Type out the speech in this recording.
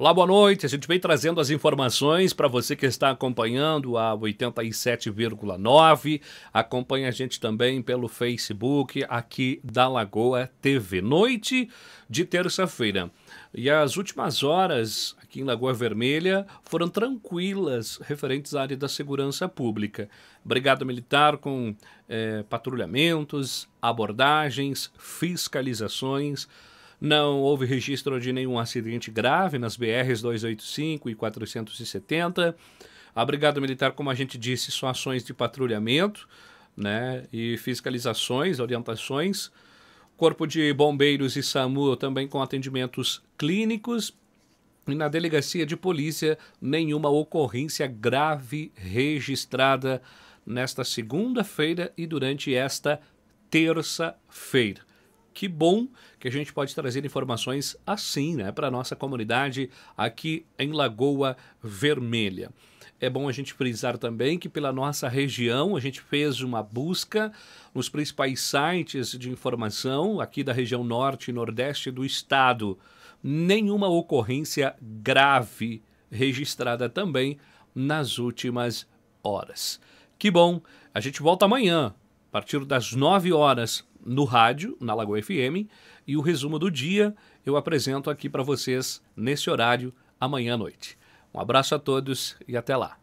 Olá, boa noite. A gente vem trazendo as informações para você que está acompanhando a 87,9. Acompanha a gente também pelo Facebook aqui da Lagoa TV. Noite de terça-feira. E as últimas horas aqui em Lagoa Vermelha foram tranquilas referentes à área da segurança pública. Brigada Militar com eh, patrulhamentos, abordagens, fiscalizações não houve registro de nenhum acidente grave nas BRs 285 e 470. A Brigada Militar, como a gente disse, são ações de patrulhamento né, e fiscalizações, orientações. Corpo de Bombeiros e SAMU também com atendimentos clínicos. E na delegacia de polícia, nenhuma ocorrência grave registrada nesta segunda-feira e durante esta terça-feira. Que bom que a gente pode trazer informações assim, né, para nossa comunidade aqui em Lagoa Vermelha. É bom a gente frisar também que pela nossa região a gente fez uma busca nos principais sites de informação aqui da região norte e nordeste do estado. Nenhuma ocorrência grave registrada também nas últimas horas. Que bom! A gente volta amanhã, a partir das 9 horas, no rádio, na Lagoa FM, e o resumo do dia eu apresento aqui para vocês nesse horário amanhã à noite. Um abraço a todos e até lá.